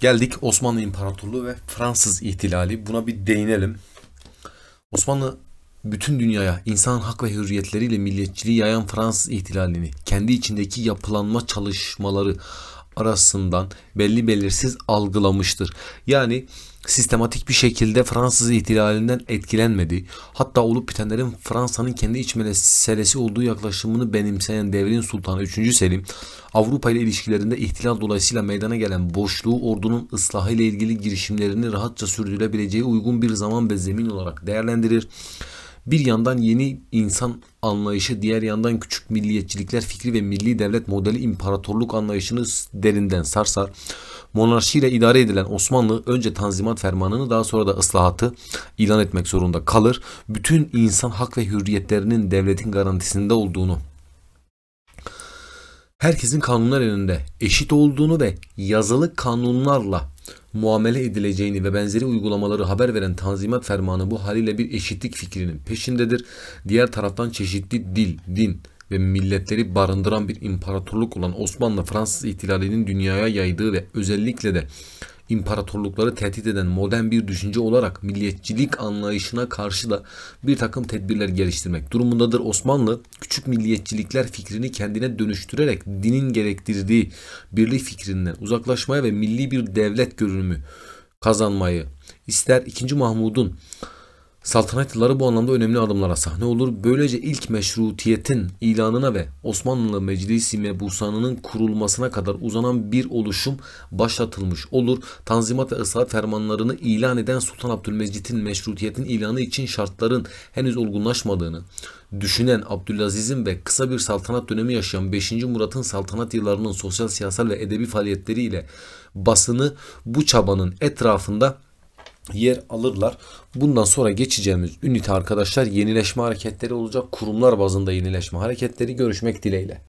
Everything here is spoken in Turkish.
Geldik Osmanlı İmparatorluğu ve Fransız İhtilali. Buna bir değinelim. Osmanlı bütün dünyaya insan hak ve hürriyetleriyle milliyetçiliği yayan Fransız İhtilalini kendi içindeki yapılanma çalışmaları, arasından belli belirsiz algılamıştır. Yani sistematik bir şekilde Fransız ihtilalinden etkilenmedi. Hatta olup bitenlerin Fransa'nın kendi iç meselesi olduğu yaklaşımını benimseyen devrin sultanı 3. Selim, Avrupa ile ilişkilerinde ihtilal dolayısıyla meydana gelen boşluğu ordunun ıslahı ile ilgili girişimlerini rahatça sürdürebileceği uygun bir zaman ve zemin olarak değerlendirir. Bir yandan yeni insan anlayışı, diğer yandan küçük milliyetçilikler fikri ve milli devlet modeli imparatorluk anlayışını derinden sarsar. Monarşiyle idare edilen Osmanlı önce Tanzimat Fermanı'nı daha sonra da ıslahatı ilan etmek zorunda kalır. Bütün insan hak ve hürriyetlerinin devletin garantisinde olduğunu herkesin kanunlar önünde eşit olduğunu ve yazılı kanunlarla muamele edileceğini ve benzeri uygulamaları haber veren Tanzimat Fermanı bu haliyle bir eşitlik fikrinin peşindedir. Diğer taraftan çeşitli dil, din, ve milletleri barındıran bir imparatorluk olan Osmanlı Fransız ihtilalinin dünyaya yaydığı ve özellikle de imparatorlukları tehdit eden modern bir düşünce olarak milliyetçilik anlayışına karşı da bir takım tedbirler geliştirmek durumundadır. Osmanlı küçük milliyetçilikler fikrini kendine dönüştürerek dinin gerektirdiği birlik fikrinden uzaklaşmaya ve milli bir devlet görünümü kazanmayı ister 2. Mahmud'un Saltanat yılları bu anlamda önemli adımlara sahne olur. Böylece ilk meşrutiyetin ilanına ve Osmanlı Meclisi Mebusanı'nın kurulmasına kadar uzanan bir oluşum başlatılmış olur. Tanzimat ve ıslahat fermanlarını ilan eden Sultan Abdülmecit'in meşrutiyetin ilanı için şartların henüz olgunlaşmadığını, düşünen Abdülaziz'in ve kısa bir saltanat dönemi yaşayan 5. Murat'ın saltanat yıllarının sosyal, siyasal ve edebi faaliyetleriyle basını bu çabanın etrafında yer alırlar. Bundan sonra geçeceğimiz ünite arkadaşlar yenileşme hareketleri olacak. Kurumlar bazında yenileşme hareketleri görüşmek dileğiyle.